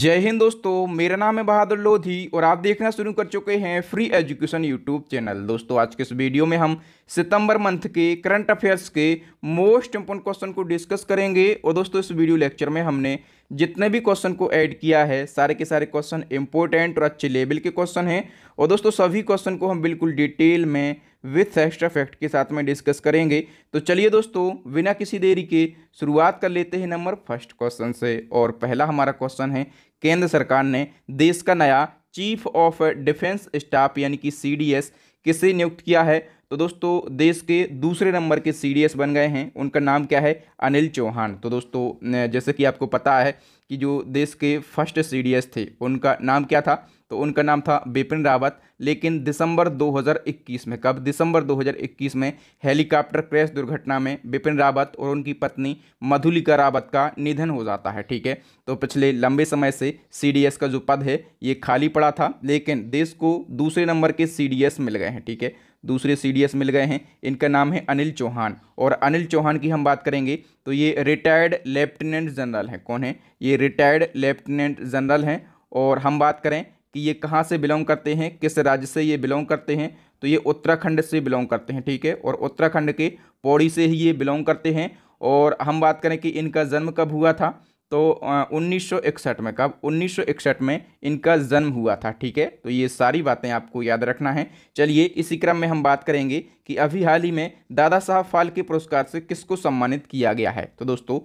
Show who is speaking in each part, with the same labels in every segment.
Speaker 1: जय हिंद दोस्तों मेरा नाम है बहादुर लोधी और आप देखना शुरू कर चुके हैं फ्री एजुकेशन यूट्यूब चैनल दोस्तों आज के इस वीडियो में हम सितंबर मंथ के करंट अफेयर्स के मोस्ट इम्पोर्टेंट क्वेश्चन को डिस्कस करेंगे और दोस्तों इस वीडियो लेक्चर में हमने जितने भी क्वेश्चन को ऐड किया है सारे के सारे क्वेश्चन इंपॉर्टेंट और अच्छे लेवल के क्वेश्चन हैं और दोस्तों सभी क्वेश्चन को हम बिल्कुल डिटेल में विथ एक्स्ट्रा फैक्ट के साथ में डिस्कस करेंगे तो चलिए दोस्तों बिना किसी देरी के शुरुआत कर लेते हैं नंबर फर्स्ट क्वेश्चन से और पहला हमारा क्वेश्चन है केंद्र सरकार ने देश का नया चीफ ऑफ डिफेंस स्टाफ यानी कि सी किसे नियुक्त किया है तो दोस्तों देश के दूसरे नंबर के सी बन गए हैं उनका नाम क्या है अनिल चौहान तो दोस्तों जैसे कि आपको पता है कि जो देश के फर्स्ट सी थे उनका नाम क्या था तो उनका नाम था बिपिन रावत लेकिन दिसंबर 2021 में कब दिसंबर 2021 में हेलीकॉप्टर क्रैश दुर्घटना में बिपिन रावत और उनकी पत्नी मधुलिका रावत का निधन हो जाता है ठीक है तो पिछले लंबे समय से सीडीएस का जो पद है ये खाली पड़ा था लेकिन देश को दूसरे नंबर के सीडीएस मिल गए हैं ठीक है दूसरे सीडीएस मिल गए हैं इनका नाम है अनिल चौहान और अनिल चौहान की हम बात करेंगे तो ये रिटायर्ड लेफ्टिनेंट जनरल हैं कौन है ये रिटायर्ड लेफ्टिनेंट जनरल हैं और हम बात करें कि ये कहाँ से बिलोंग करते हैं किस राज्य से ये बिलोंग करते हैं तो ये उत्तराखंड से बिलोंग करते हैं ठीक है और उत्तराखंड के पौड़ी से ही ये बिलोंग करते हैं और हम बात करें कि इनका जन्म कब हुआ था तो उन्नीस में कब उन्नीस में इनका जन्म हुआ था ठीक है तो ये सारी बातें आपको याद रखना है चलिए इसी क्रम में हम बात करेंगे कि अभी हाल ही में दादा साहब फाल्के पुरस्कार से किसको सम्मानित किया गया है तो दोस्तों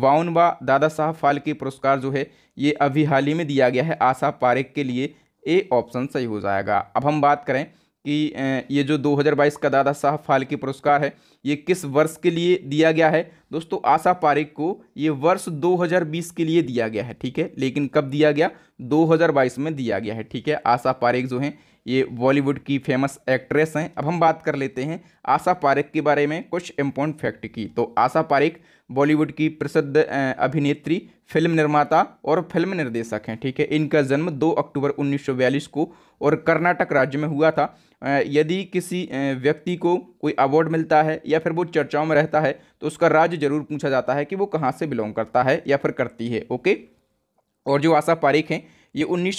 Speaker 1: वाउनवा दादा साहब फाल्के पुरस्कार जो है ये अभी हाल ही में दिया गया है आशा पारेख के लिए ए ऑप्शन सही हो जाएगा अब हम बात करें कि ये जो 2022 का दादा साहब फाल्के पुरस्कार है ये किस वर्ष के लिए दिया गया है दोस्तों आशा पारेख को ये वर्ष 2020 के लिए दिया गया है ठीक है लेकिन कब दिया गया 2022 में दिया गया है ठीक है आशा पारेख जो हैं ये बॉलीवुड की फेमस एक्ट्रेस हैं अब हम बात कर लेते हैं आशा पारेख के बारे में कुछ इम्पोर्टेंट फैक्ट की तो आशा पारेख बॉलीवुड की प्रसिद्ध अभिनेत्री फिल्म निर्माता और फिल्म निर्देशक हैं ठीक है इनका जन्म 2 अक्टूबर 1942 को और कर्नाटक राज्य में हुआ था यदि किसी व्यक्ति को कोई अवार्ड मिलता है या फिर वो चर्चाओं में रहता है तो उसका राज्य जरूर पूछा जाता है कि वो कहाँ से बिलोंग करता है या फिर करती है ओके और जो आशा पारिक हैं ये उन्नीस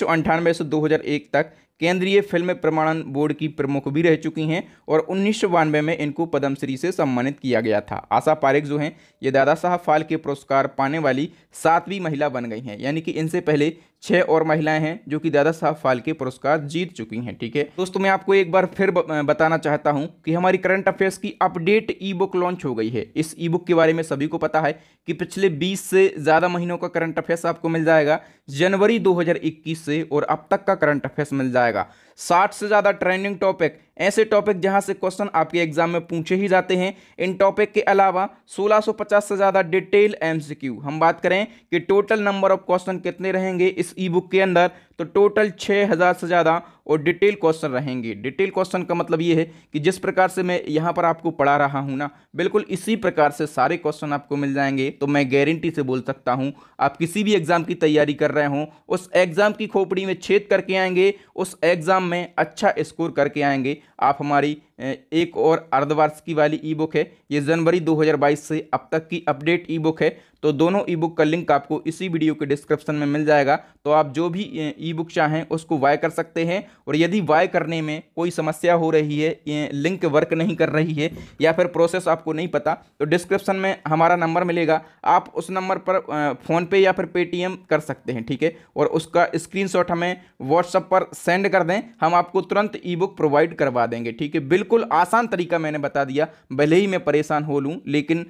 Speaker 1: से 2001 तक केंद्रीय फिल्म प्रमाणन बोर्ड की प्रमुख भी रह चुकी हैं और उन्नीस में इनको पद्मश्री से सम्मानित किया गया था आशा पारेख जो हैं ये दादा साहब फाल्के पुरस्कार पाने वाली सातवीं महिला बन गई हैं यानी कि इनसे पहले छः और महिलाएं हैं जो कि दादा साहब फाल्के पुरस्कार जीत चुकी हैं ठीक है दोस्तों मैं आपको एक बार फिर बताना चाहता हूं कि हमारी करंट अफेयर्स की अपडेट ई बुक लॉन्च हो गई है इस ई बुक के बारे में सभी को पता है कि पिछले 20 से ज़्यादा महीनों का करंट अफेयर्स आपको मिल जाएगा जनवरी 2021 से और अब तक का करंट अफेयर्स मिल जाएगा साठ से ज़्यादा ट्रेंडिंग टॉपिक ऐसे टॉपिक जहाँ से क्वेश्चन आपके एग्जाम में पूछे ही जाते हैं इन टॉपिक के अलावा 1650 से ज़्यादा डिटेल एमसीक्यू हम बात करें कि टोटल नंबर ऑफ क्वेश्चन कितने रहेंगे इस ई बुक के अंदर तो टोटल छः हज़ार से ज़्यादा और डिटेल क्वेश्चन रहेंगे डिटेल क्वेश्चन का मतलब ये है कि जिस प्रकार से मैं यहाँ पर आपको पढ़ा रहा हूँ ना बिल्कुल इसी प्रकार से सारे क्वेश्चन आपको मिल जाएंगे तो मैं गारंटी से बोल सकता हूँ आप किसी भी एग्ज़ाम की तैयारी कर रहे हों उस एग्ज़ाम की खोपड़ी में छेद करके आएंगे उस एग्ज़ाम में अच्छा स्कोर करके आएंगे आप हमारी एक और अर्धवार्षिकी वाली ई बुक है ये जनवरी 2022 से अब तक की अपडेट ई बुक है तो दोनों ई बुक का लिंक आपको इसी वीडियो के डिस्क्रिप्शन में मिल जाएगा तो आप जो भी ई बुक चाहें उसको वाय कर सकते हैं और यदि वाय करने में कोई समस्या हो रही है लिंक वर्क नहीं कर रही है या फिर प्रोसेस आपको नहीं पता तो डिस्क्रिप्शन में हमारा नंबर मिलेगा आप उस नंबर पर फ़ोनपे या फिर पेटीएम कर सकते हैं ठीक है और उसका स्क्रीन हमें व्हाट्सअप पर सेंड कर दें हम आपको तुरंत ई बुक प्रोवाइड करवा देंगे ठीक है बिल्कुल बिल्कुल आसान तरीका मैंने बता दिया भले ही मैं परेशान हो लूँ लेकिन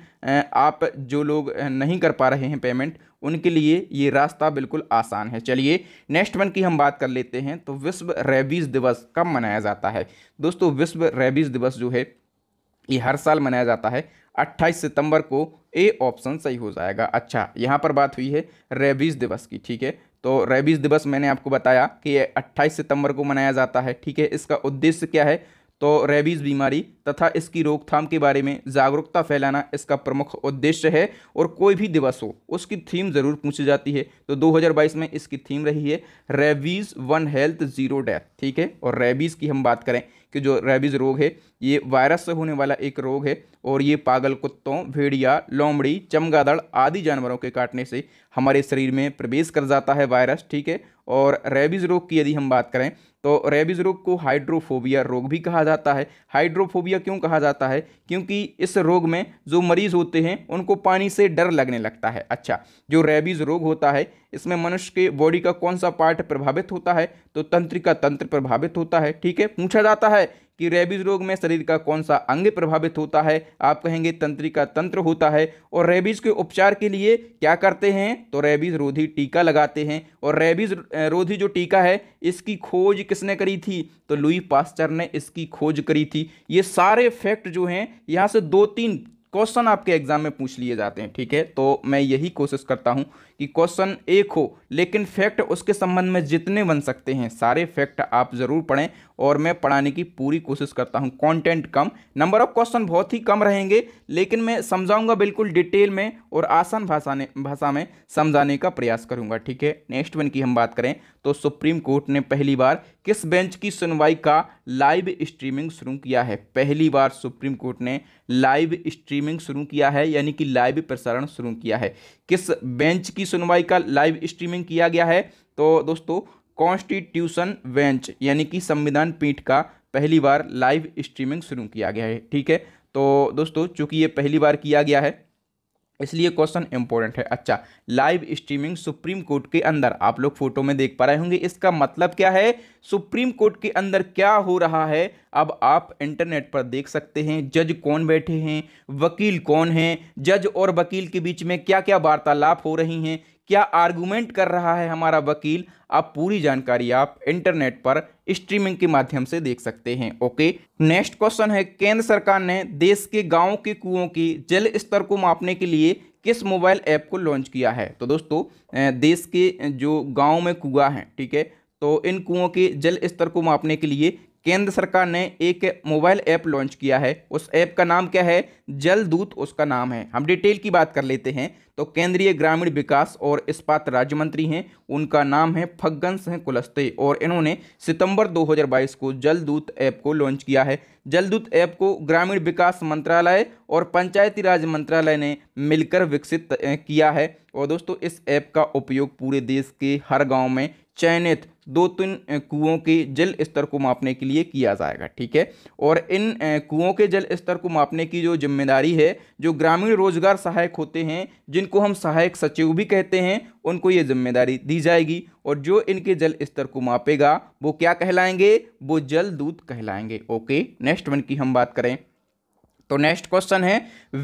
Speaker 1: आप जो लोग नहीं कर पा रहे हैं पेमेंट उनके लिए ये रास्ता बिल्कुल आसान है चलिए नेक्स्ट वन की हम बात कर लेते हैं तो विश्व रेबीज़ दिवस कब मनाया जाता है दोस्तों विश्व रेबीज़ दिवस जो है ये हर साल मनाया जाता है 28 सितंबर को ए ऑप्शन सही हो जाएगा अच्छा यहाँ पर बात हुई है रेबीज़ दिवस की ठीक है तो रेबीज़ दिवस मैंने आपको बताया कि ये 28 सितंबर को मनाया जाता है ठीक है इसका उद्देश्य क्या है तो रेबीज़ बीमारी तथा इसकी रोकथाम के बारे में जागरूकता फैलाना इसका प्रमुख उद्देश्य है और कोई भी दिवस हो उसकी थीम ज़रूर पूछी जाती है तो 2022 में इसकी थीम रही है rabies one health zero death ठीक है और रेबीज़ की हम बात करें कि जो रेबीज़ रोग है ये वायरस से होने वाला एक रोग है और ये पागल कुत्तों भेड़िया लोमड़ी चमगादड़ आदि जानवरों के काटने से हमारे शरीर में प्रवेश कर जाता है वायरस ठीक है और रेबीज़ रोग की यदि हम बात करें तो रेबीज रोग को हाइड्रोफोबिया रोग भी कहा जाता है हाइड्रोफोबिया क्यों कहा जाता है क्योंकि इस रोग में जो मरीज होते हैं उनको पानी से डर लगने लगता है अच्छा जो रेबीज रोग होता है इसमें मनुष्य के बॉडी का कौन सा पार्ट प्रभावित होता है तो तंत्रिका तंत्र प्रभावित होता है ठीक है पूछा जाता है कि रेबीज रोग में शरीर का कौन सा अंग प्रभावित होता है आप कहेंगे तंत्रिका तंत्र होता है और रेबीज के उपचार के लिए क्या करते हैं तो रेबीज रोधी टीका लगाते हैं और रेबीज रोधी जो टीका है इसकी खोज किसने करी थी तो लुई पास्चर ने इसकी खोज करी थी ये सारे फैक्ट जो हैं यहाँ से दो तीन क्वेश्चन आपके एग्जाम में पूछ लिए जाते हैं ठीक है तो मैं यही कोशिश करता हूँ कि क्वेश्चन एक हो लेकिन फैक्ट उसके संबंध में जितने बन सकते हैं सारे फैक्ट आप ज़रूर पढ़ें और मैं पढ़ाने की पूरी कोशिश करता हूं कंटेंट कम नंबर ऑफ क्वेश्चन बहुत ही कम रहेंगे लेकिन मैं समझाऊंगा बिल्कुल डिटेल में और आसान भाषा ने भाषा में समझाने का प्रयास करूंगा ठीक है नेक्स्ट वन की हम बात करें तो सुप्रीम कोर्ट ने पहली बार किस बेंच की सुनवाई का लाइव स्ट्रीमिंग शुरू किया है पहली बार सुप्रीम कोर्ट ने लाइव स्ट्रीमिंग शुरू किया है यानी कि लाइव प्रसारण शुरू किया है किस बेंच की सुनवाई का लाइव स्ट्रीमिंग किया गया है तो दोस्तों कॉन्स्टिट्यूशन बेंच यानी कि संविधान पीठ का पहली बार लाइव स्ट्रीमिंग शुरू किया गया है ठीक है तो दोस्तों चूंकि ये पहली बार किया गया है इसलिए क्वेश्चन इंपॉर्टेंट है अच्छा लाइव स्ट्रीमिंग सुप्रीम कोर्ट के अंदर आप लोग फोटो में देख पा रहे होंगे इसका मतलब क्या है सुप्रीम कोर्ट के अंदर क्या हो रहा है अब आप इंटरनेट पर देख सकते हैं जज कौन बैठे हैं वकील कौन हैं जज और वकील के बीच में क्या क्या वार्तालाप हो रही हैं क्या आर्गूमेंट कर रहा है हमारा वकील आप पूरी जानकारी आप इंटरनेट पर स्ट्रीमिंग के माध्यम से देख सकते हैं ओके नेक्स्ट क्वेश्चन है केंद्र सरकार ने देश के गाँव के कुओं की जल स्तर को मापने के लिए किस मोबाइल ऐप को लॉन्च किया है तो दोस्तों देश के जो गाँव में कुआ हैं ठीक है तो इन कुओं के जल स्तर को मापने के लिए केंद्र सरकार ने एक मोबाइल ऐप लॉन्च किया है उस ऐप का नाम क्या है जल दूत उसका नाम है हम डिटेल की बात कर लेते हैं तो केंद्रीय ग्रामीण विकास और इस्पात राज्य मंत्री हैं उनका नाम है फग्गन सिंह कुलस्ते और इन्होंने सितंबर 2022 को जलदूत ऐप को लॉन्च किया है जलदूत ऐप को ग्रामीण विकास मंत्रालय और पंचायती राज मंत्रालय ने मिलकर विकसित किया है और दोस्तों इस ऐप का उपयोग पूरे देश के हर गांव में चयनित दो तीन कुओं के जल स्तर को मापने के लिए किया जाएगा ठीक है और इन कुओं के जल स्तर को मापने की जो जिम्मेदारी है जो ग्रामीण रोजगार सहायक होते हैं जिनको हम सहायक सचिव भी कहते हैं उनको ये जिम्मेदारी दी जाएगी और जो इनके जल स्तर को मापेगा वो क्या कहलाएंगे वो जल दूत कहलाएंगे ओके नेक्स्ट वन की हम बात करें तो नेक्स्ट क्वेश्चन है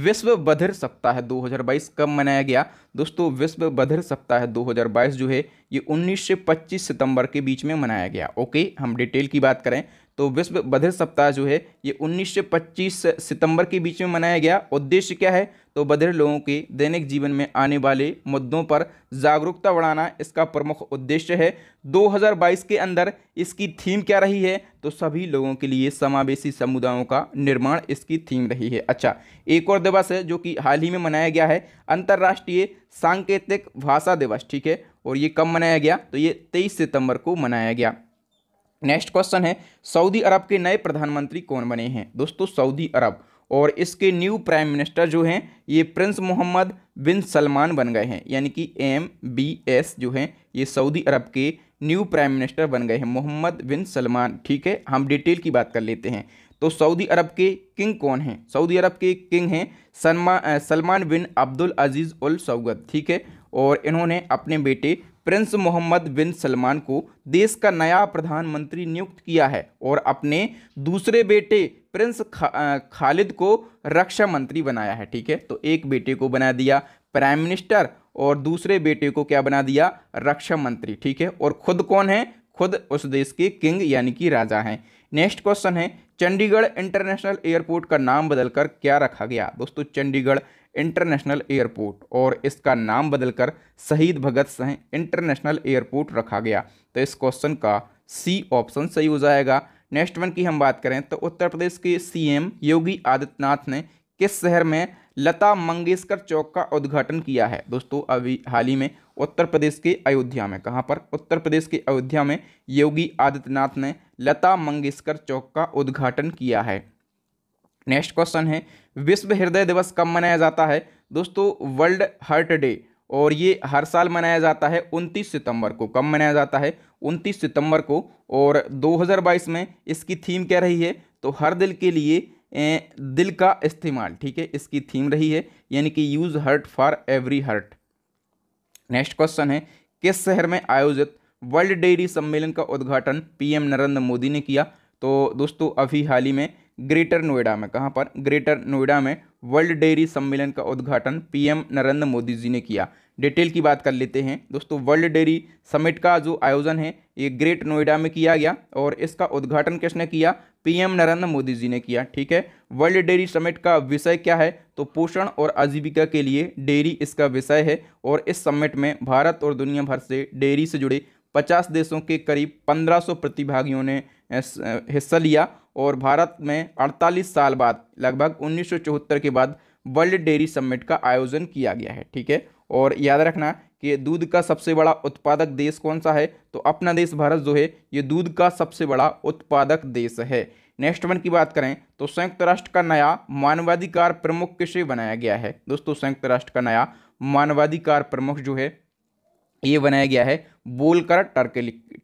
Speaker 1: विश्व बधिर सप्ताह 2022 कब मनाया गया दोस्तों विश्व बधिर सप्ताह 2022 जो है ये 19 से 25 सितंबर के बीच में मनाया गया ओके हम डिटेल की बात करें तो विश्व बधिर सप्ताह जो है ये 1925 से सितंबर के बीच में मनाया गया उद्देश्य क्या है तो बधिर लोगों के दैनिक जीवन में आने वाले मुद्दों पर जागरूकता बढ़ाना इसका प्रमुख उद्देश्य है 2022 के अंदर इसकी थीम क्या रही है तो सभी लोगों के लिए समावेशी समुदायों का निर्माण इसकी थीम रही है अच्छा एक और दिवस है जो कि हाल ही में मनाया गया है अंतर्राष्ट्रीय सांकेतिक भाषा दिवस ठीक है और ये कब मनाया गया तो ये तेईस सितंबर को मनाया गया नेक्स्ट क्वेश्चन है सऊदी अरब के नए प्रधानमंत्री कौन बने हैं दोस्तों सऊदी अरब और इसके न्यू प्राइम मिनिस्टर जो हैं ये प्रिंस मोहम्मद बिन सलमान बन गए हैं यानी कि एम बी एस जो हैं ये सऊदी अरब के न्यू प्राइम मिनिस्टर बन गए हैं मोहम्मद बिन सलमान ठीक है हम डिटेल की बात कर लेते हैं तो सऊदी अरब के किंग कौन हैं सऊदी अरब के किंग हैं सलमा सलमान बिन अब्दुल अजीज़ उल सऊगत ठीक है और इन्होंने अपने बेटे प्रिंस मोहम्मद बिन सलमान को देश का नया प्रधानमंत्री नियुक्त किया है और अपने दूसरे बेटे प्रिंस खा, खालिद को रक्षा मंत्री बनाया है ठीक है तो एक बेटे को बना दिया प्राइम मिनिस्टर और दूसरे बेटे को क्या बना दिया रक्षा मंत्री ठीक है और खुद कौन है खुद उस देश के किंग यानी कि राजा हैं नेक्स्ट क्वेश्चन है चंडीगढ़ इंटरनेशनल एयरपोर्ट का नाम बदलकर क्या रखा गया दोस्तों चंडीगढ़ इंटरनेशनल एयरपोर्ट और इसका नाम बदलकर शहीद भगत सिंह इंटरनेशनल एयरपोर्ट रखा गया तो इस क्वेश्चन का सी ऑप्शन सही हो जाएगा नेक्स्ट वन की हम बात करें तो उत्तर प्रदेश के सीएम योगी आदित्यनाथ ने किस शहर में लता मंगेशकर चौक का उद्घाटन किया है दोस्तों अभी हाल ही में उत्तर प्रदेश के अयोध्या में कहाँ पर उत्तर प्रदेश के अयोध्या में योगी आदित्यनाथ ने लता मंगेशकर चौक का उद्घाटन किया है नेक्स्ट क्वेश्चन है विश्व हृदय दिवस कब मनाया जाता है दोस्तों वर्ल्ड हार्ट डे और ये हर साल मनाया जाता है 29 सितंबर को कब मनाया जाता है 29 सितंबर को और 2022 में इसकी थीम क्या रही है तो हर दिल के लिए दिल का इस्तेमाल ठीक है इसकी थीम रही है यानी कि use heart for every heart next question है किस शहर में आयोजित वर्ल्ड डेयरी सम्मेलन का उद्घाटन पीएम नरेंद्र मोदी ने किया तो दोस्तों अभी हाल ही में ग्रेटर नोएडा में कहाँ पर ग्रेटर नोएडा में वर्ल्ड डेयरी सम्मेलन का उद्घाटन पीएम नरेंद्र मोदी जी ने किया डिटेल की बात कर लेते हैं दोस्तों वर्ल्ड डेयरी समिट का जो आयोजन है ये ग्रेट नोएडा में किया गया और इसका उद्घाटन किसने किया पीएम नरेंद्र मोदी जी ने किया ठीक है वर्ल्ड डेयरी समिट का विषय क्या है तो पोषण और आजीविका के लिए डेयरी इसका विषय है और इस समिट में भारत और दुनिया भर से डेयरी से जुड़े पचास देशों के करीब पंद्रह प्रतिभागियों ने हिस्सा लिया और भारत में 48 साल बाद लगभग उन्नीस के बाद वर्ल्ड डेयरी समिट का आयोजन किया गया है ठीक है और याद रखना कि दूध का सबसे बड़ा उत्पादक देश कौन सा है तो अपना देश भारत जो है ये दूध का सबसे बड़ा उत्पादक देश है नेक्स्ट वन की बात करें तो संयुक्त राष्ट्र का नया मानवाधिकार प्रमुख किसे बनाया गया है दोस्तों संयुक्त राष्ट्र का नया मानवाधिकार प्रमुख जो है ये बनाया गया है बोलकर टर्क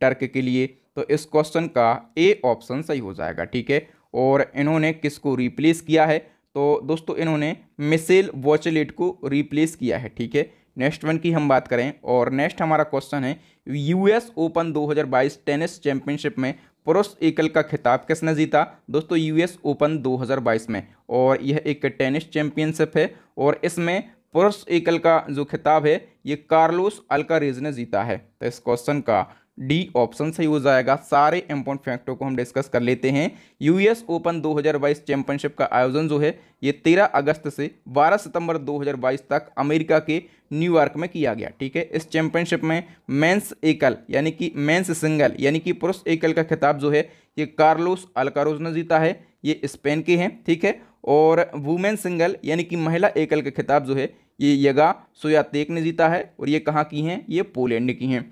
Speaker 1: टर्क के लिए तो इस क्वेश्चन का ए ऑप्शन सही हो जाएगा ठीक है और इन्होंने किसको रिप्लेस किया है तो दोस्तों इन्होंने मिसेल वॉचलेट को रिप्लेस किया है ठीक है नेक्स्ट वन की हम बात करें और नेक्स्ट हमारा क्वेश्चन है यूएस ओपन 2022 टेनिस चैंपियनशिप में पुरुष एकल का खिताब किसने जीता दोस्तों यूएस ओपन 2022 में और यह एक टेनिस चैंपियनशिप है और इसमें पुरुष एकल का जो खिताब है ये कार्लोस अल्कारेज ने जीता है तो इस क्वेश्चन का डी ऑप्शन सही हो जाएगा सारे इंपॉर्टेंट फैक्टों को हम डिस्कस कर लेते हैं यूएस ओपन 2022 चैंपियनशिप का आयोजन जो है ये 13 अगस्त से 12 सितंबर 2022 तक अमेरिका के न्यूयॉर्क में किया गया ठीक है इस चैंपियनशिप में मेंस एकल यानी कि मेंस सिंगल यानी कि पुरुष एकल का खिताब जो है ये कार्लोस अलकारोज ने जीता है ये स्पेन के हैं ठीक है और वुमेन सिंगल यानी कि महिला एकल का खिताब जो है ये यगा सोयातेक ने जीता है और ये कहाँ की हैं ये पोलैंड की हैं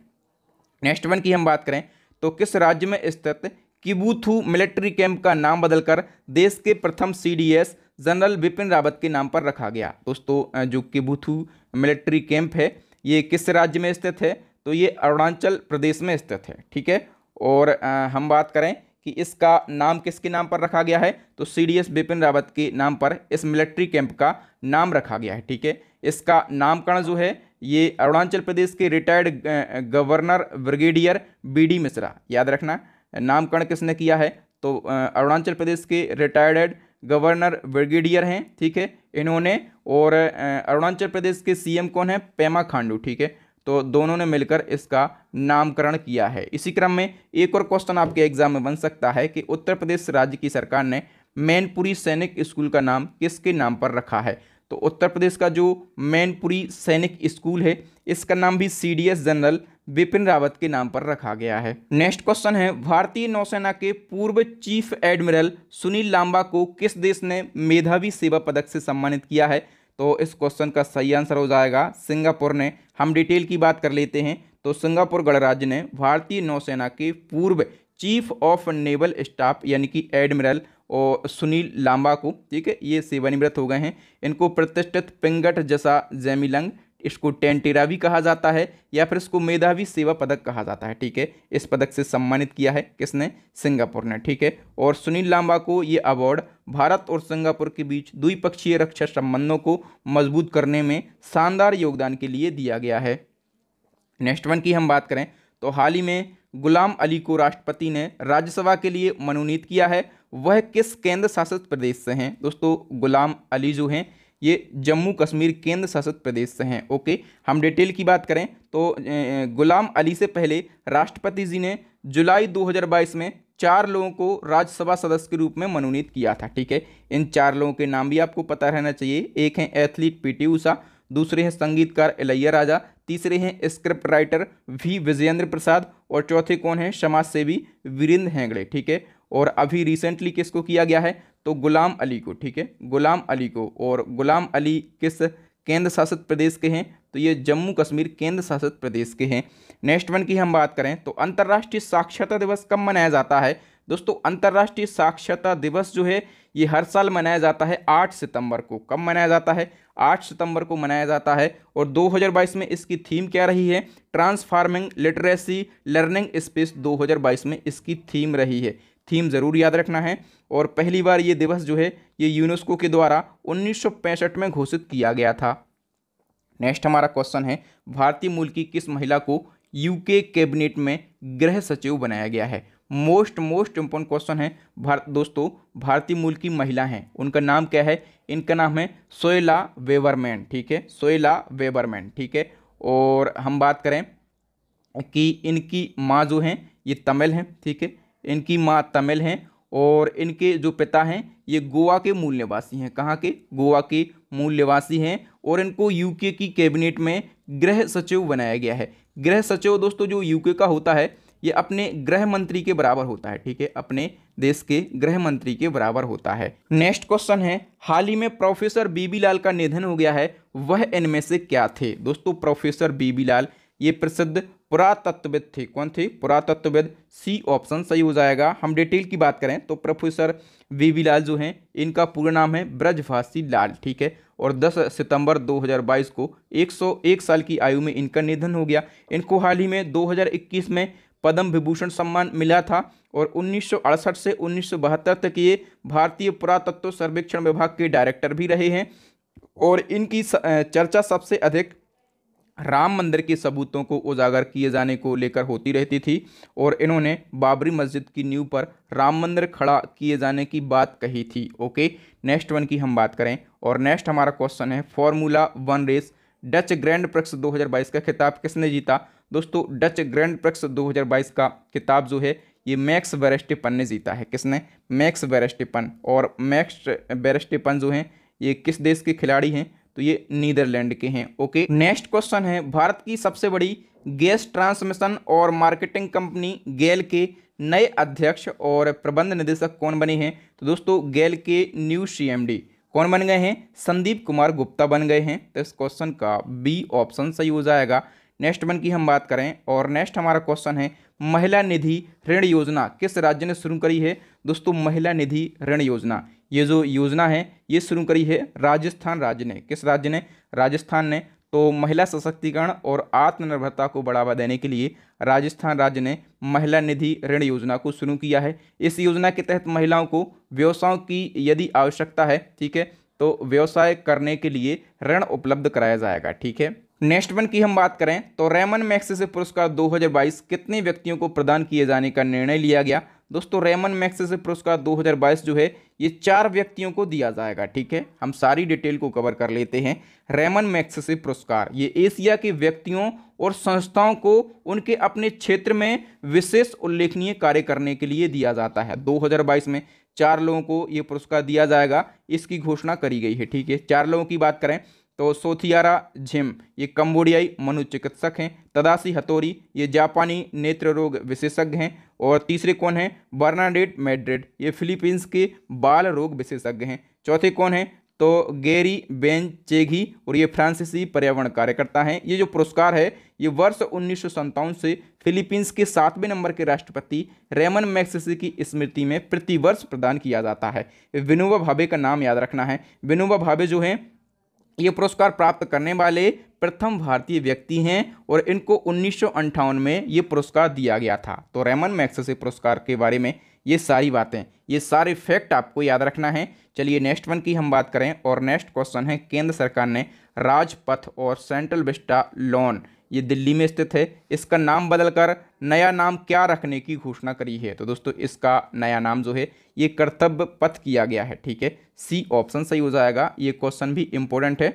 Speaker 1: नेक्स्ट वन की हम बात करें तो किस राज्य में स्थित किबूथू मिलिट्री कैंप का नाम बदलकर देश के प्रथम सीडीएस जनरल बिपिन रावत के नाम पर रखा गया दोस्तों जो किबूथू मिलिट्री कैंप है ये किस राज्य में स्थित है तो ये अरुणाचल प्रदेश में स्थित है ठीक है और आ, हम बात करें कि इसका नाम किसके नाम पर रखा गया है तो C D S Bipin Rawat के नाम पर इस मिलिट्री कैंप का नाम रखा गया है ठीक है इसका नामकरण जो है ये अरुणाचल प्रदेश के retired governor brigadier BD Mishra याद रखना नामकरण किसने किया है तो अरुणाचल प्रदेश के रिटायर्ड गवर्नर ब्रिगेडियर हैं ठीक है इन्होंने और अरुणाचल प्रदेश के सीएम कौन है पेमा खांडू ठीक है तो दोनों ने मिलकर इसका नामकरण किया है इसी क्रम में एक और क्वेश्चन आपके एग्जाम में बन सकता है कि उत्तर प्रदेश राज्य की सरकार ने मैनपुरी सैनिक स्कूल का नाम किसके नाम पर रखा है तो उत्तर प्रदेश का जो मैनपुरी सैनिक स्कूल है इसका नाम भी सी जनरल बिपिन रावत के नाम पर रखा गया है नेक्स्ट क्वेश्चन है भारतीय नौसेना के पूर्व चीफ एडमिरल सुनील लांबा को किस देश ने मेधावी सेवा पदक से सम्मानित किया है तो इस क्वेश्चन का सही आंसर हो जाएगा सिंगापुर ने हम डिटेल की बात कर लेते हैं तो सिंगापुर गणराज्य ने भारतीय नौसेना के पूर्व चीफ ऑफ नेवल स्टाफ यानी कि एडमिरल और सुनील लांबा को ठीक है ये सेवानिवृत्त हो गए हैं इनको प्रतिष्ठित पिंगट जसा जैमिलंग इसको टेंटेरा भी कहा जाता है या फिर इसको मेधावी सेवा पदक कहा जाता है ठीक है इस पदक से सम्मानित किया है किसने सिंगापुर ने ठीक है और सुनील लांबा को ये अवार्ड भारत और सिंगापुर के बीच द्विपक्षीय रक्षा संबंधों को मजबूत करने में शानदार योगदान के लिए दिया गया है नेक्स्ट वन की हम बात करें तो हाल ही में गुलाम अली को राष्ट्रपति ने राज्यसभा के लिए मनोनीत किया है वह किस केंद्र शासित प्रदेश से हैं दोस्तों गुलाम अली जो हैं ये जम्मू कश्मीर केंद्र शासित प्रदेश से हैं ओके हम डिटेल की बात करें तो गुलाम अली से पहले राष्ट्रपति जी ने जुलाई 2022 में चार लोगों को राज्यसभा सदस्य के रूप में मनोनीत किया था ठीक है इन चार लोगों के नाम भी आपको पता रहना चाहिए एक हैं एथलीट पी ऊषा दूसरे हैं संगीतकार इलैया राजा तीसरे हैं script writer V Vijayendra Prasad और चौथे कौन है समाज सेवी वीरेंद्र हैंगड़े ठीक है और अभी रिसेंटली किसको किया गया है तो गुलाम अली को ठीक है गुलाम अली को और गुलाम अली किस केंद्र शासित प्रदेश के हैं तो ये जम्मू कश्मीर केंद्र शासित प्रदेश के हैं नेक्स्ट वन की हम बात करें तो अंतर्राष्ट्रीय साक्षरता दिवस कब मनाया जाता है दोस्तों अंतर्राष्ट्रीय साक्षरता दिवस जो है ये हर साल मनाया जाता है 8 सितंबर को कब मनाया जाता है 8 सितंबर को मनाया जाता है और 2022 में इसकी थीम क्या रही है ट्रांसफार्मिंग लिटरेसी लर्निंग स्पेस 2022 में इसकी थीम रही है थीम ज़रूर याद रखना है और पहली बार ये दिवस जो है ये यूनेस्को के द्वारा उन्नीस में घोषित किया गया था नेक्स्ट हमारा क्वेश्चन है भारतीय मूल की किस महिला को यूके कैबिनेट में गृह सचिव बनाया गया है मोस्ट मोस्ट इम्पोर्टेंट क्वेश्चन है भार दोस्तों भारतीय मूल की महिला हैं उनका नाम क्या है इनका नाम है सोयला वेबरमैन ठीक है सोयला वेबरमैन ठीक है और हम बात करें कि इनकी माँ जो हैं ये तमिल हैं ठीक है इनकी माँ तमिल हैं और इनके जो पिता हैं ये गोवा के मूल निवासी हैं कहाँ के गोवा के मूल निवासी हैं और इनको यूके की कैबिनेट में गृह सचिव बनाया गया है गृह सचिव दोस्तों जो यूके का होता है ये अपने गृह मंत्री के बराबर होता है ठीक है अपने देश के गृह मंत्री के बराबर होता है नेक्स्ट क्वेश्चन है हाल ही में प्रोफेसर बीबी लाल का निधन हो गया है वह इनमें से क्या थे दोस्तों प्रोफेसर बीबी लाल ये प्रसिद्ध पुरातत्वविद थे कौन थे पुरातत्वविद सी ऑप्शन सही हो जाएगा हम डिटेल की बात करें तो प्रोफेसर बीबी लाल जो हैं इनका पूरा नाम है ब्रजभाषी लाल ठीक है और 10 सितंबर 2022 को 101 साल की आयु में इनका निधन हो गया इनको हाल ही में 2021 में पद्म विभूषण सम्मान मिला था और 1968 से 1972 तक ये भारतीय पुरातत्व सर्वेक्षण विभाग के डायरेक्टर भी रहे हैं और इनकी चर्चा सबसे अधिक राम मंदिर के सबूतों को उजागर किए जाने को लेकर होती रहती थी और इन्होंने बाबरी मस्जिद की नींव पर राम मंदिर खड़ा किए जाने की बात कही थी ओके नेक्स्ट वन की हम बात करें और नेक्स्ट हमारा क्वेश्चन है formula one race Dutch grand prix 2022 का खिताब किसने जीता दोस्तों डच ग्रैंड प्रक्स 2022 का किताब जो है ये मैक्स वेरेस्टिपन ने जीता है किसने मैक्स वेरेस्टिपन और मैक्स वेरेस्टिपन जो हैं ये किस देश के खिलाड़ी हैं तो ये नीदरलैंड के हैं ओके नेक्स्ट क्वेश्चन है भारत की सबसे बड़ी गैस ट्रांसमिशन और मार्केटिंग कंपनी गेल के नए अध्यक्ष और प्रबंध निदेशक कौन बने हैं तो दोस्तों गेल के न्यू सीएमडी कौन बन गए हैं संदीप कुमार गुप्ता बन गए हैं तो इस क्वेश्चन का बी ऑप्शन सही हो जाएगा नेक्स्ट वन की हम बात करें और नेक्स्ट हमारा क्वेश्चन है महिला निधि ऋण योजना किस राज्य ने शुरू करी है दोस्तों महिला निधि ऋण योजना ये जो योजना है ये शुरू करी है राजस्थान राज्य ने किस राज्य ने राजस्थान ने तो महिला सशक्तिकरण और आत्मनिर्भरता को बढ़ावा देने के लिए राजस्थान राज्य ने महिला निधि ऋण योजना को शुरू किया है इस योजना के तहत महिलाओं को व्यवसायों की यदि आवश्यकता है ठीक है तो व्यवसाय करने के लिए ऋण उपलब्ध कराया जाएगा ठीक है नेक्स्ट वन की हम बात करें तो रेमन से पुरस्कार 2022 कितने व्यक्तियों को प्रदान किए जाने का निर्णय लिया गया दोस्तों रेमन से पुरस्कार 2022 जो है ये चार व्यक्तियों को दिया जाएगा ठीक है हम सारी डिटेल को कवर कर लेते हैं रेमन से पुरस्कार ये एशिया के व्यक्तियों और संस्थाओं को उनके अपने क्षेत्र में विशेष उल्लेखनीय कार्य करने के लिए दिया जाता है दो में चार लोगों को ये पुरस्कार दिया जाएगा इसकी घोषणा करी गई है ठीक है चार लोगों की बात करें तो सोथियारा झेम ये कम्बोडियाई मनोचिकित्सक हैं तदासी हतोरी ये जापानी नेत्र रोग विशेषज्ञ हैं और तीसरे कौन हैं बर्नाडेट मेड्रेड ये फिलीपींस के बाल रोग विशेषज्ञ हैं चौथे कौन हैं तो गेरी बेन चेघी और ये फ्रांसीसी पर्यावरण कार्यकर्ता हैं ये जो पुरस्कार है ये वर्ष उन्नीस से फिलीपींस के सातवें नंबर के राष्ट्रपति रेमन मैक्सिसी की स्मृति में प्रतिवर्ष प्रदान किया जाता है विनोबा भावे का नाम याद रखना है विनोबा भावे जो हैं ये पुरस्कार प्राप्त करने वाले प्रथम भारतीय व्यक्ति हैं और इनको उन्नीस में ये पुरस्कार दिया गया था तो रेमन मैक्स से पुरस्कार के बारे में ये सारी बातें ये सारे फैक्ट आपको याद रखना है चलिए नेक्स्ट वन की हम बात करें और नेक्स्ट क्वेश्चन है केंद्र सरकार ने राजपथ और सेंट्रल विस्टा लोन ये दिल्ली में स्थित है इसका नाम बदलकर नया नाम क्या रखने की घोषणा करी है तो दोस्तों इसका नया नाम जो है ये कर्तव्य पथ किया गया है ठीक है सी ऑप्शन सही हो जाएगा ये क्वेश्चन भी इम्पोर्टेंट है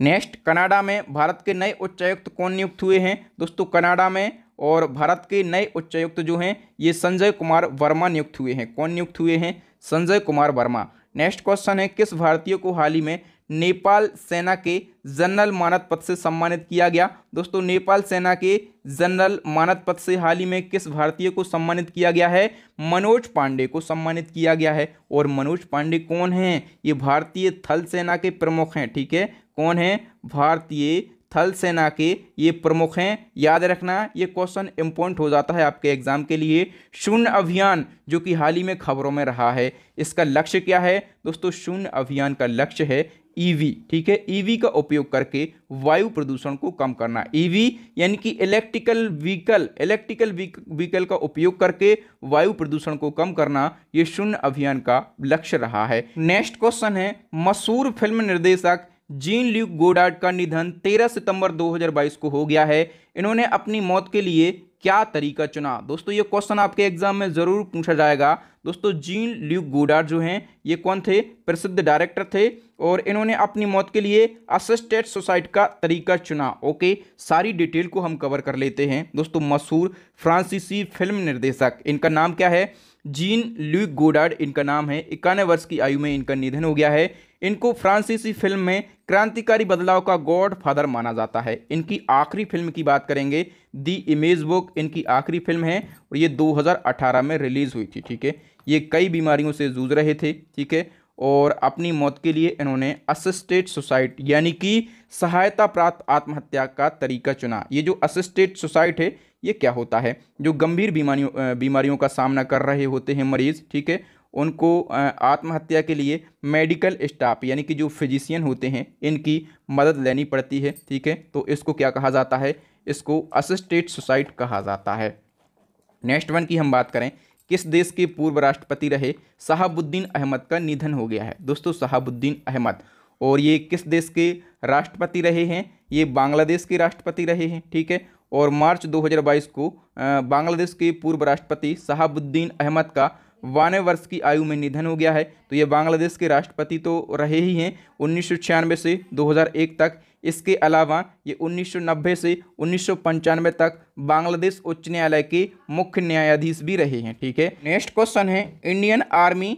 Speaker 1: नेक्स्ट कनाडा में भारत के नए उच्चायुक्त कौन नियुक्त हुए हैं दोस्तों कनाडा में और भारत के नए उच्चायुक्त जो हैं ये संजय कुमार वर्मा नियुक्त हुए हैं कौन नियुक्त हुए हैं संजय कुमार वर्मा नेक्स्ट क्वेश्चन है किस भारतीय को हाल ही में नेपाल सेना के जनरल मानद पद से सम्मानित किया गया दोस्तों नेपाल सेना के जनरल मानद पद से हाल ही में किस भारतीय को सम्मानित किया गया है मनोज पांडे को सम्मानित किया गया है और मनोज पांडे कौन हैं ये भारतीय थल सेना के प्रमुख हैं ठीक है कौन है भारतीय थल सेना के ये प्रमुख हैं याद रखना ये क्वेश्चन इम्पोर्टेंट हो जाता है आपके एग्जाम के लिए शून्य अभियान जो कि हाल ही में खबरों में रहा है इसका लक्ष्य क्या है दोस्तों शून्य अभियान का लक्ष्य है ईवी e ठीक है ईवी e का उपयोग करके वायु प्रदूषण को कम करना ईवी e यानी कि इलेक्ट्रिकल व्हीकल इलेक्ट्रिकल व्हीकल का उपयोग करके वायु प्रदूषण को कम करना ये शून्य अभियान का लक्ष्य रहा है नेक्स्ट क्वेश्चन है मशहूर फिल्म निर्देशक जीन ल्यूक गोडार्ड का निधन 13 सितंबर 2022 को हो गया है इन्होंने अपनी मौत के लिए क्या तरीका चुना दोस्तों ये क्वेश्चन आपके एग्जाम में ज़रूर पूछा जाएगा दोस्तों जीन ल्यूक गोडार्ड जो हैं ये कौन थे प्रसिद्ध डायरेक्टर थे और इन्होंने अपनी मौत के लिए असिस्टेड सुसाइड का तरीका चुना ओके सारी डिटेल को हम कवर कर लेते हैं दोस्तों मशहूर फ्रांसीसी फिल्म निर्देशक इनका नाम क्या है जीन ल्यूक गोडार्ड इनका नाम है इक्यानवे वर्ष की आयु में इनका निधन हो गया है इनको फ्रांसीसी फिल्म में क्रांतिकारी बदलाव का गॉड फादर माना जाता है इनकी आखिरी फिल्म की बात करेंगे दी इमेज बुक इनकी आखिरी फिल्म है और ये 2018 में रिलीज़ हुई थी ठीक है ये कई बीमारियों से जूझ रहे थे ठीक है और अपनी मौत के लिए इन्होंने असिस्टेड सुसाइड यानी कि सहायता प्राप्त आत्महत्या का तरीका चुना ये जो असिस्टेड सुसाइड है ये क्या होता है जो गंभीर बीमारियों बीमारियों का सामना कर रहे होते हैं मरीज़ ठीक है उनको आत्महत्या के लिए मेडिकल स्टाफ यानी कि जो फिजिशियन होते हैं इनकी मदद लेनी पड़ती है ठीक है तो इसको क्या कहा जाता है इसको असिस्टेड सुसाइड कहा जाता है नेक्स्ट वन की हम बात करें किस देश के पूर्व राष्ट्रपति रहे शहाबुद्दीन अहमद का निधन हो गया है दोस्तों शहाबुद्दीन अहमद और ये किस देश के राष्ट्रपति रहे हैं ये बांग्लादेश के राष्ट्रपति रहे हैं ठीक है और मार्च 2022 को बांग्लादेश के पूर्व राष्ट्रपति शहाबुद्दीन अहमद का बानवे वर्ष की आयु में निधन हो गया है तो ये बांग्लादेश के राष्ट्रपति तो रहे ही हैं उन्नीस से 2001 तक इसके अलावा ये 1990 से उन्नीस तक बांग्लादेश उच्च न्यायालय के मुख्य न्यायाधीश भी रहे हैं ठीक है नेक्स्ट क्वेश्चन है इंडियन आर्मी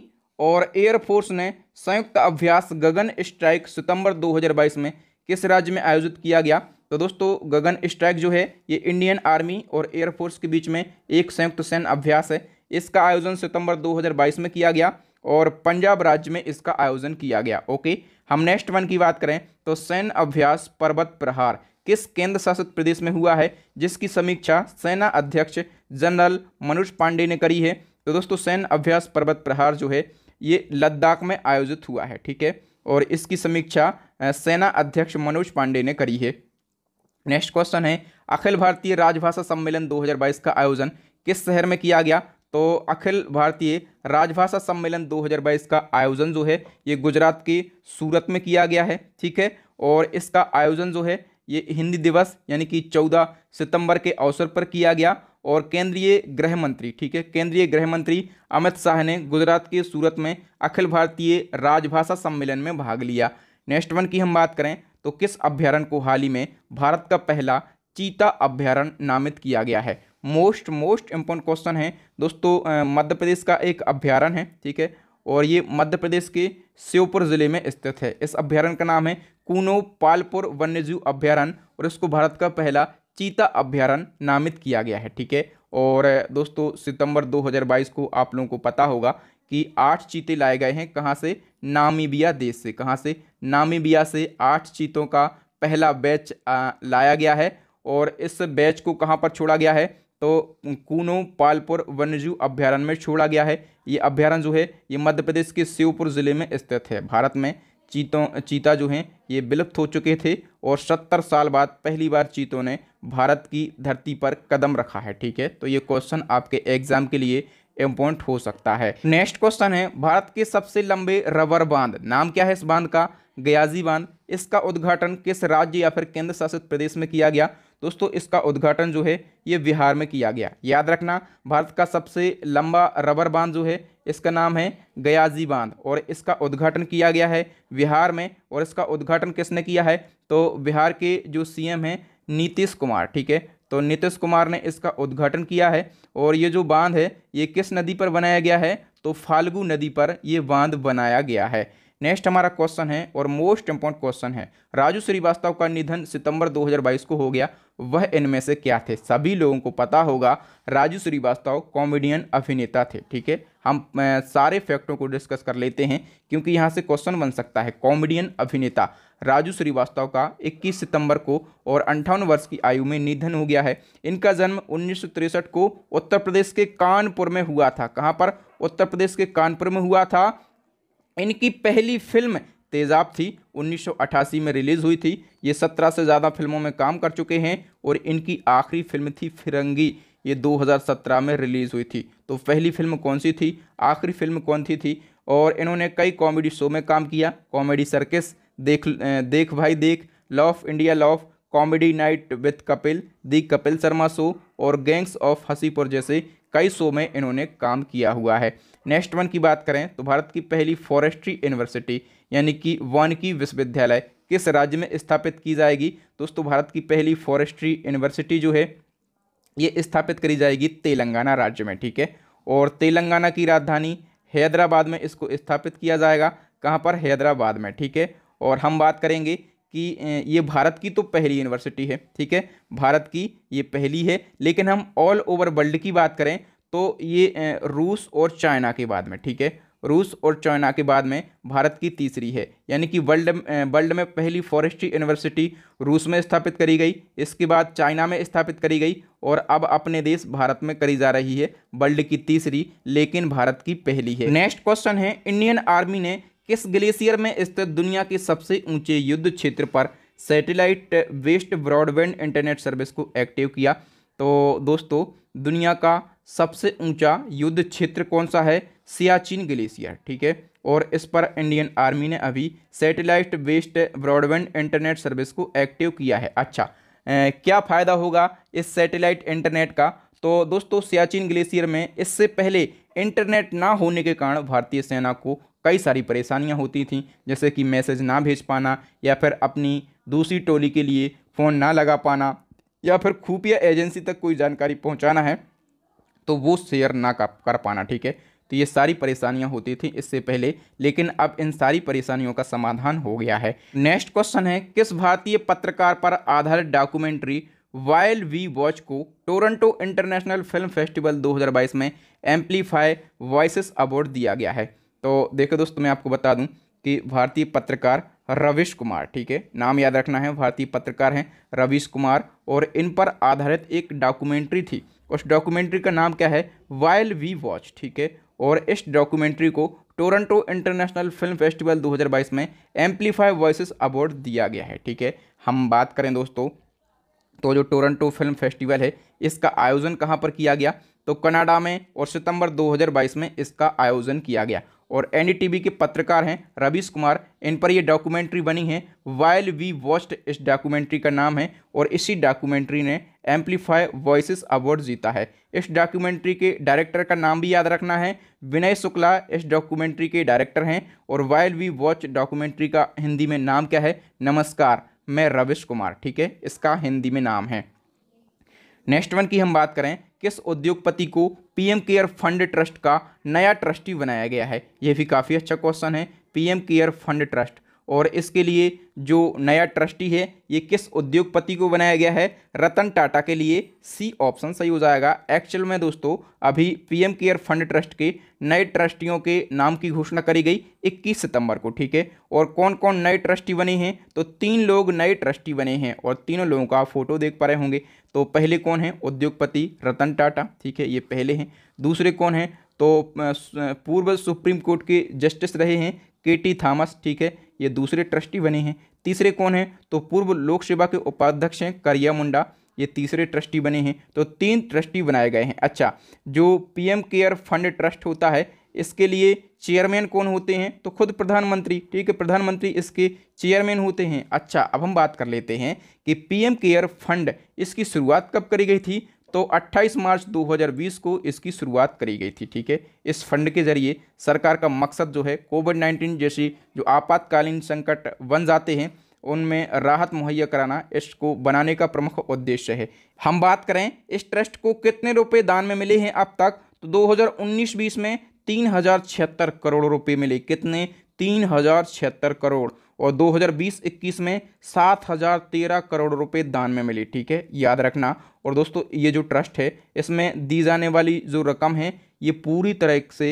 Speaker 1: और एयरफोर्स ने संयुक्त अभ्यास गगन स्ट्राइक सितंबर 2022 में किस राज्य में आयोजित किया गया तो दोस्तों गगन स्ट्राइक जो है ये इंडियन आर्मी और एयरफोर्स के बीच में एक संयुक्त सैन्य अभ्यास है इसका आयोजन सितंबर 2022 में किया गया और पंजाब राज्य में इसका आयोजन किया गया ओके हम नेक्स्ट वन की बात करें तो सैन्य अभ्यास पर्वत प्रहार किस केंद्र शासित प्रदेश में हुआ है जिसकी समीक्षा सेना अध्यक्ष जनरल मनोज पांडे ने करी है तो दोस्तों सैन्य अभ्यास पर्वत प्रहार जो है ये लद्दाख में आयोजित हुआ है ठीक है और इसकी समीक्षा सेना अध्यक्ष मनोज पांडे ने करी है नेक्स्ट क्वेश्चन है अखिल भारतीय राजभाषा सम्मेलन 2022 का आयोजन किस शहर में किया गया तो अखिल भारतीय राजभाषा सम्मेलन 2022 का आयोजन जो है ये गुजरात के सूरत में किया गया है ठीक है और इसका आयोजन जो है ये हिंदी दिवस यानी कि 14 सितंबर के अवसर पर किया गया और केंद्रीय गृह मंत्री ठीक है केंद्रीय गृह मंत्री अमित शाह ने गुजरात के सूरत में अखिल भारतीय राजभाषा सम्मेलन में भाग लिया नेक्स्ट वन की हम बात करें तो किस अभ्यारण को हाल ही में भारत का पहला चीता अभ्यारण नामित किया गया है मोस्ट मोस्ट इम्पोर्टेंट क्वेश्चन है दोस्तों मध्य प्रदेश का एक अभ्यारण है ठीक है और ये मध्य प्रदेश के श्योपुर जिले में स्थित है इस अभ्यारण का नाम है कूनो पालपुर वन्यजीव अभ्यारण और इसको भारत का पहला चीता अभ्यारण नामित किया गया है ठीक है और दोस्तों सितंबर 2022 को आप लोगों को पता होगा कि आठ चीते लाए गए हैं कहाँ से नामीबिया देश से कहाँ से नामीबिया से आठ चीतों का पहला बैच लाया गया है और इस बैच को कहाँ पर छोड़ा गया है तो कूनो पालपुर वन्यजीव अभ्यारण्य में छोड़ा गया है ये अभ्यारण्य जो है ये मध्य प्रदेश के शिवपुर ज़िले में स्थित है भारत में चीतों चीता जो हैं ये विलुप्त हो चुके थे और सत्तर साल बाद पहली बार चीतों ने भारत की धरती पर कदम रखा है ठीक है तो ये क्वेश्चन आपके एग्जाम के लिए इम्पोर्टेंट हो सकता है नेक्स्ट क्वेश्चन है भारत के सबसे लंबे रबर बांध नाम क्या है इस बांध का गयाजी बांध इसका उद्घाटन किस राज्य या फिर केंद्र शासित प्रदेश में किया गया दोस्तों इसका उद्घाटन जो है ये बिहार में किया गया याद रखना भारत का सबसे लंबा रबर बांध जो है इसका नाम है गयाजी बांध और इसका उद्घाटन किया गया है बिहार में और इसका उद्घाटन किसने किया है तो बिहार के जो सीएम हैं नीतीश कुमार ठीक है तो नीतीश कुमार ने इसका उद्घाटन किया है और ये जो बांध है ये किस नदी पर बनाया गया है तो फाल्गु नदी पर ये बांध बनाया गया है नेक्स्ट हमारा क्वेश्चन है और मोस्ट इम्पोर्टेंट क्वेश्चन है राजू श्रीवास्तव का निधन सितंबर 2022 को हो गया वह इनमें से क्या थे सभी लोगों को पता होगा राजू श्रीवास्तव कॉमेडियन अभिनेता थे ठीक है हम सारे फैक्टों को डिस्कस कर लेते हैं क्योंकि यहाँ से क्वेश्चन बन सकता है कॉमेडियन अभिनेता राजू श्रीवास्तव का 21 सितंबर को और अंठावन वर्ष की आयु में निधन हो गया है इनका जन्म उन्नीस को उत्तर प्रदेश के कानपुर में हुआ था कहाँ पर उत्तर प्रदेश के कानपुर में हुआ था इनकी पहली फिल्म तेज़ाब थी 1988 में रिलीज़ हुई थी ये 17 से ज़्यादा फिल्मों में काम कर चुके हैं और इनकी आखिरी फिल्म थी फिरंगी ये 2017 में रिलीज़ हुई थी तो पहली फिल्म कौन सी थी आखिरी फिल्म कौन सी थी, थी और इन्होंने कई कॉमेडी शो में काम किया कॉमेडी सर्कस देख देख भाई देख love India love comedy night with Kapil the Kapil Sharma show और गैंग्स ऑफ हसीपुर जैसे कई शो में इन्होंने काम किया हुआ है नेक्स्ट वन की बात करें तो भारत की पहली फॉरेस्ट्री यूनिवर्सिटी यानी कि की विश्वविद्यालय किस राज्य में स्थापित की जाएगी दोस्तों भारत की पहली फॉरेस्ट्री यूनिवर्सिटी जो है ये स्थापित करी जाएगी तेलंगाना राज्य में ठीक है और तेलंगाना की राजधानी हैदराबाद में इसको स्थापित किया जाएगा कहाँ पर हैदराबाद में ठीक है और हम बात करेंगे कि ये भारत की तो पहली यूनिवर्सिटी है ठीक है भारत की ये पहली है लेकिन हम ऑल ओवर वर्ल्ड की बात करें तो ये रूस और चाइना के बाद में ठीक है रूस और चाइना के बाद में भारत की तीसरी है यानी कि वर्ल्ड वर्ल्ड में पहली फॉरेस्ट्री यूनिवर्सिटी रूस में स्थापित करी गई इसके बाद चाइना में स्थापित करी गई और अब अपने देश भारत में करी जा रही है वर्ल्ड की तीसरी लेकिन भारत की पहली है नेक्स्ट क्वेश्चन है इंडियन आर्मी ने किस ग्लेशियर में स्थित दुनिया के सबसे ऊंचे युद्ध क्षेत्र पर satellite based broadband internet service को एक्टिव किया तो दोस्तों दुनिया का सबसे ऊंचा युद्ध क्षेत्र कौन सा है सियाचिन ग्लेशियर ठीक है और इस पर इंडियन आर्मी ने अभी satellite based broadband internet service को एक्टिव किया है अच्छा ए, क्या फ़ायदा होगा इस सैटेलाइट इंटरनेट का तो दोस्तों सियाचिन ग्लेशियर में इससे पहले इंटरनेट ना होने के कारण भारतीय सेना को कई सारी परेशानियां होती थी जैसे कि मैसेज ना भेज पाना या फिर अपनी दूसरी टोली के लिए फ़ोन ना लगा पाना या फिर खुफिया एजेंसी तक कोई जानकारी पहुंचाना है तो वो शेयर ना कर पाना ठीक है तो ये सारी परेशानियां होती थी इससे पहले लेकिन अब इन सारी परेशानियों का समाधान हो गया है नेक्स्ट क्वेश्चन है किस भारतीय पत्रकार पर आधारित डॉक्यूमेंट्री वाइल्ड वी वॉच को टोरंटो इंटरनेशनल फिल्म फेस्टिवल 2022 में एम्पलीफाई वॉइस अवार्ड दिया गया है तो देखो दोस्तों मैं आपको बता दूं कि भारतीय पत्रकार रविश कुमार ठीक है नाम याद रखना है भारतीय पत्रकार हैं रविश कुमार और इन पर आधारित एक डॉक्यूमेंट्री थी उस डॉक्यूमेंट्री का नाम क्या है वाइल वी वॉच ठीक है और इस डॉक्यूमेंट्री को टोरंटो इंटरनेशनल फिल्म फेस्टिवल 2022 में एम्पलीफाई वॉइस अवार्ड दिया गया है ठीक है हम बात करें दोस्तों तो जो टोरंटो फिल्म फेस्टिवल है इसका आयोजन कहाँ पर किया गया तो कनाडा में और सितंबर 2022 में इसका आयोजन किया गया और एन e के पत्रकार हैं रवीश कुमार इन पर यह डॉक्यूमेंट्री बनी है वाइल वी वॉस्ट इस डॉक्यूमेंट्री का नाम है और इसी डॉक्यूमेंट्री ने एम्पलीफाई वॉइस अवार्ड जीता है इस डॉक्यूमेंट्री के डायरेक्टर का नाम भी याद रखना है विनय शुक्ला इस डॉक्यूमेंट्री के डायरेक्टर हैं और वाइल वी वॉच डॉक्यूमेंट्री का हिंदी में नाम क्या है नमस्कार मैं रविश कुमार ठीक है इसका हिंदी में नाम है नेक्स्ट वन की हम बात करें किस उद्योगपति को पीएम केयर फंड ट्रस्ट का नया ट्रस्टी बनाया गया है यह भी काफ़ी अच्छा क्वेश्चन है पीएम केयर फंड ट्रस्ट और इसके लिए जो नया ट्रस्टी है ये किस उद्योगपति को बनाया गया है रतन टाटा के लिए सी ऑप्शन सही हो जाएगा एक्चुअल में दोस्तों अभी पीएम केयर फंड ट्रस्ट के नए ट्रस्टियों के नाम की घोषणा करी गई 21 सितंबर को ठीक है और कौन कौन नए ट्रस्टी बने हैं तो तीन लोग नए ट्रस्टी बने हैं और तीनों लोगों का आप फोटो देख पा रहे होंगे तो पहले कौन है उद्योगपति रतन टाटा ठीक है ये पहले हैं दूसरे कौन हैं तो पूर्व सुप्रीम कोर्ट के जस्टिस रहे हैं के टी थॉमस ठीक है ये दूसरे ट्रस्टी बने हैं तीसरे कौन हैं तो पूर्व लोक सेवा के उपाध्यक्ष हैं करिया मुंडा ये तीसरे ट्रस्टी बने हैं तो तीन ट्रस्टी बनाए गए हैं अच्छा जो पीएम केयर फंड ट्रस्ट होता है इसके लिए चेयरमैन कौन होते हैं तो खुद प्रधानमंत्री ठीक है प्रधानमंत्री इसके चेयरमैन होते हैं अच्छा अब हम बात कर लेते हैं कि पीएम केयर फंड इसकी शुरुआत कब करी गई थी तो 28 मार्च 2020 को इसकी शुरुआत करी गई थी ठीक है इस फंड के जरिए सरकार का मकसद जो है कोविड 19 जैसी जो आपातकालीन संकट बन जाते हैं उनमें राहत मुहैया कराना इसको बनाने का प्रमुख उद्देश्य है हम बात करें इस ट्रस्ट को कितने रुपए दान में मिले हैं अब तक तो 2019-20 में तीन करोड़ रुपये मिले कितने तीन करोड़ और 2020-21 में 7013 करोड़ रुपए दान में मिली ठीक है याद रखना और दोस्तों ये जो ट्रस्ट है इसमें दी जाने वाली जो रकम है ये पूरी तरह से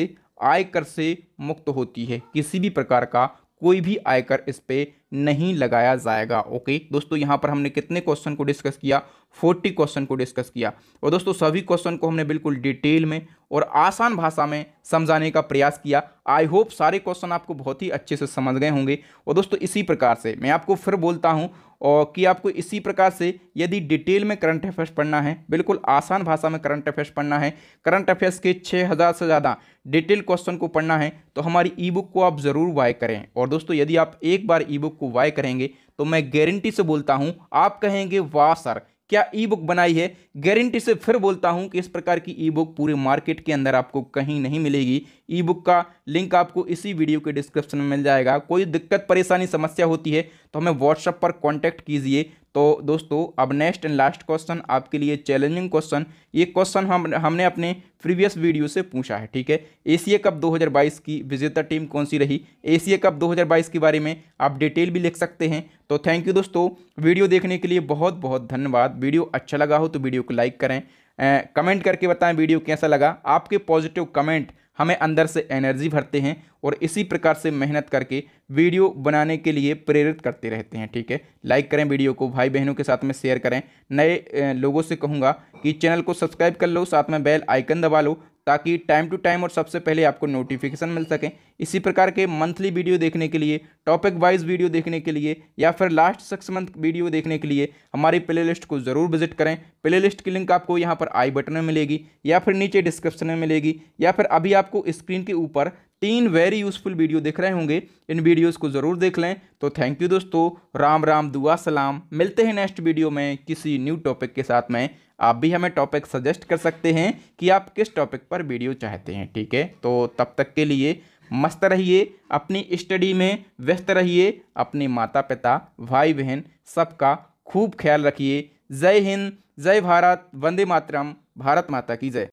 Speaker 1: आयकर से मुक्त होती है किसी भी प्रकार का कोई भी आयकर इस पर नहीं लगाया जाएगा ओके दोस्तों यहाँ पर हमने कितने क्वेश्चन को डिस्कस किया फोर्टी क्वेश्चन को डिस्कस किया और दोस्तों सभी क्वेश्चन को हमने बिल्कुल डिटेल में और आसान भाषा में समझाने का प्रयास किया आई होप सारे क्वेश्चन आपको बहुत ही अच्छे से समझ गए होंगे और दोस्तों इसी प्रकार से मैं आपको फिर बोलता हूँ और कि आपको इसी प्रकार से यदि डिटेल में करंट अफेयर्स पढ़ना है बिल्कुल आसान भाषा में करंट अफेयर्स पढ़ना है करंट अफेयर्स के छः हज़ार से ज़्यादा डिटेल क्वेश्चन को पढ़ना है तो हमारी ई बुक को आप ज़रूर वाई करें और दोस्तों यदि आप एक बार ई बुक को वाई करेंगे तो मैं गारंटी से बोलता हूँ आप कहेंगे वाह सर क्या ई बुक बनाई है गारंटी से फिर बोलता हूं कि इस प्रकार की ई बुक पूरे मार्केट के अंदर आपको कहीं नहीं मिलेगी ई बुक का लिंक आपको इसी वीडियो के डिस्क्रिप्शन में मिल जाएगा कोई दिक्कत परेशानी समस्या होती है तो हमें व्हाट्सएप पर कॉन्टैक्ट कीजिए तो दोस्तों अब नेक्स्ट एंड लास्ट क्वेश्चन आपके लिए चैलेंजिंग क्वेश्चन ये क्वेश्चन हम हमने अपने प्रीवियस वीडियो से पूछा है ठीक है एशिया कप 2022 की विजेता टीम कौन सी रही एशिया कप 2022 के बारे में आप डिटेल भी लिख सकते हैं तो थैंक यू दोस्तों वीडियो देखने के लिए बहुत बहुत धन्यवाद वीडियो अच्छा लगा हो तो वीडियो को लाइक करें कमेंट करके बताएं वीडियो कैसा लगा आपके पॉजिटिव कमेंट हमें अंदर से एनर्जी भरते हैं और इसी प्रकार से मेहनत करके वीडियो बनाने के लिए प्रेरित करते रहते हैं ठीक है लाइक करें वीडियो को भाई बहनों के साथ में शेयर करें नए लोगों से कहूँगा कि चैनल को सब्सक्राइब कर लो साथ में बेल आइकन दबा लो ताकि टाइम टू टाइम और सबसे पहले आपको नोटिफिकेशन मिल सके इसी प्रकार के मंथली वीडियो देखने के लिए टॉपिक वाइज वीडियो देखने के लिए या फिर लास्ट सिक्स मंथ वीडियो देखने के लिए हमारी प्लेलिस्ट को ज़रूर विजिट करें प्लेलिस्ट की लिंक आपको यहाँ पर आई बटन में मिलेगी या फिर नीचे डिस्क्रिप्शन में मिलेगी या फिर अभी आपको स्क्रीन के ऊपर तीन वेरी यूज़फुल वीडियो देख रहे होंगे इन वीडियोस को ज़रूर देख लें तो थैंक यू दोस्तों राम राम दुआ सलाम मिलते हैं नेक्स्ट वीडियो में किसी न्यू टॉपिक के साथ में आप भी हमें टॉपिक सजेस्ट कर सकते हैं कि आप किस टॉपिक पर वीडियो चाहते हैं ठीक है तो तब तक के लिए मस्त रहिए अपनी स्टडी में व्यस्त रहिए अपने माता पिता भाई बहन सबका खूब ख्याल रखिए जय हिंद जय भारत वंदे मातरम भारत माता की जय